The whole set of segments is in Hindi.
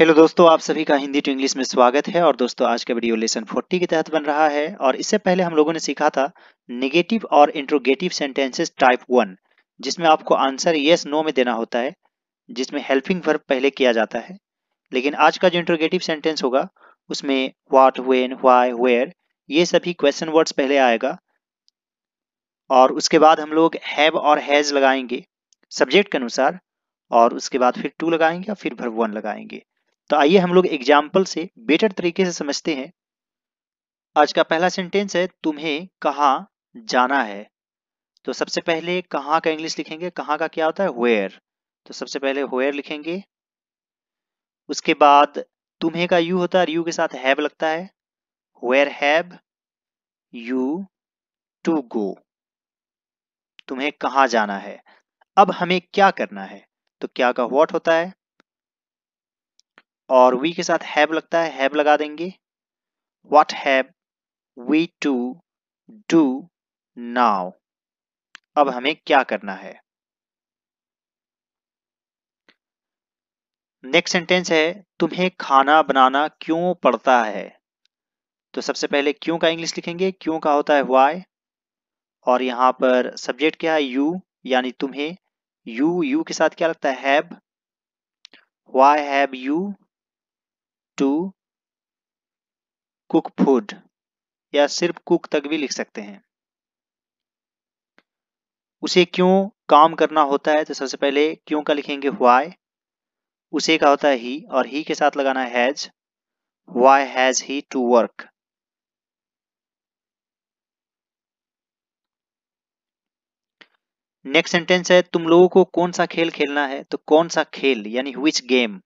हेलो दोस्तों आप सभी का हिंदी टू इंग्लिश में स्वागत है और दोस्तों आज का वीडियो लेसन 40 के तहत बन रहा है और इससे पहले हम लोगों ने सीखा था नेगेटिव और इंट्रोगेटिव सेंटेंसेस टाइप वन जिसमें आपको आंसर यस नो में देना होता है जिसमें हेल्पिंग वर्ब पहले किया जाता है लेकिन आज का जो इंट्रोगेटिव सेंटेंस होगा उसमें वाट वेन वाई वेयर ये सभी क्वेश्चन वर्ड्स पहले आएगा और उसके बाद हम लोग हैव और हैज लगाएंगे सब्जेक्ट के अनुसार और उसके बाद फिर टू लगाएंगे और फिर भर वन लगाएंगे तो आइए हम लोग एग्जाम्पल से बेटर तरीके से समझते हैं आज का पहला सेंटेंस है तुम्हें कहाँ जाना है तो सबसे पहले कहाँ का इंग्लिश लिखेंगे कहाँ का क्या होता है वेयर तो सबसे पहले वेयर लिखेंगे उसके बाद तुम्हें का यू होता है यू के साथ हैव लगता है where have you to go तुम्हें कहाँ जाना है अब हमें क्या करना है तो क्या का व्हाट होता है और वी के साथ हैव लगता है हैव लगा देंगे what have we to do now अब हमें क्या करना है नेक्स्ट सेंटेंस है तुम्हें खाना बनाना क्यों पड़ता है तो सबसे पहले क्यों का इंग्लिश लिखेंगे क्यों का होता है वाई और यहां पर सब्जेक्ट क्या है यू यानी तुम्हें यू यू के साथ क्या लगता है have why have you to cook food या सिर्फ कुक तक भी लिख सकते हैं उसे क्यों काम करना होता है तो सबसे पहले क्यों का लिखेंगे वाई उसे का होता है ही और ही के साथ लगाना है has why has he to work next sentence है तुम लोगों को कौन सा खेल खेलना है तो कौन सा खेल यानी which game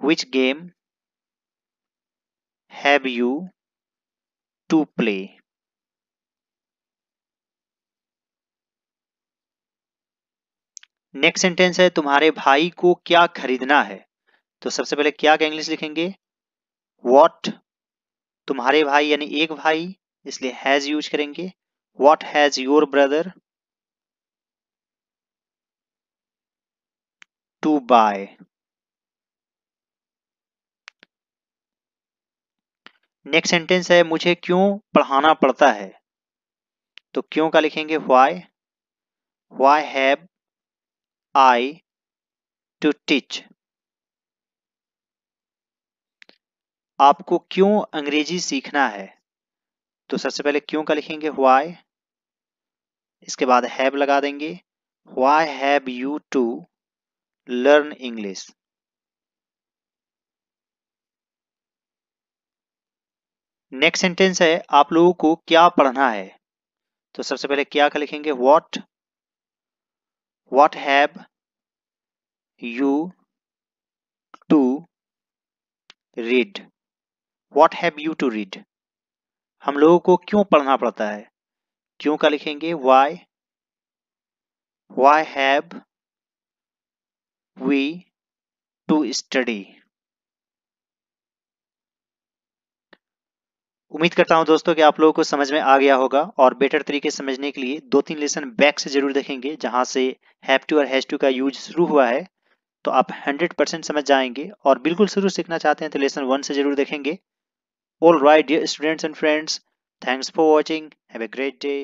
which game have you to play next sentence है तुम्हारे भाई को क्या खरीदना है तो सबसे पहले क्या का इंग्लिश लिखेंगे वॉट तुम्हारे भाई यानी एक भाई इसलिए हैज यूज करेंगे what has your brother to buy next sentence है मुझे क्यों पढ़ाना पड़ता है तो क्यों का लिखेंगे why why have I to teach आपको क्यों अंग्रेजी सीखना है तो सबसे पहले क्यों का लिखेंगे वाई इसके बाद हैव लगा देंगे why have you to learn English next sentence है आप लोगों को क्या पढ़ना है तो सबसे पहले क्या का लिखेंगे what what have you to read what have you to read हम लोगों को क्यों पढ़ना पड़ता है क्यों का लिखेंगे why why have we to study उम्मीद करता हूं दोस्तों कि आप लोगों को समझ में आ गया होगा और बेटर तरीके समझने के लिए दो तीन लेसन बैक से जरूर देखेंगे जहां से हैव टू और हैज टू का यूज शुरू हुआ है तो आप 100 परसेंट समझ जाएंगे और बिल्कुल शुरू सीखना चाहते हैं तो लेसन वन से जरूर देखेंगे all right dear students and friends thanks for watching have a great day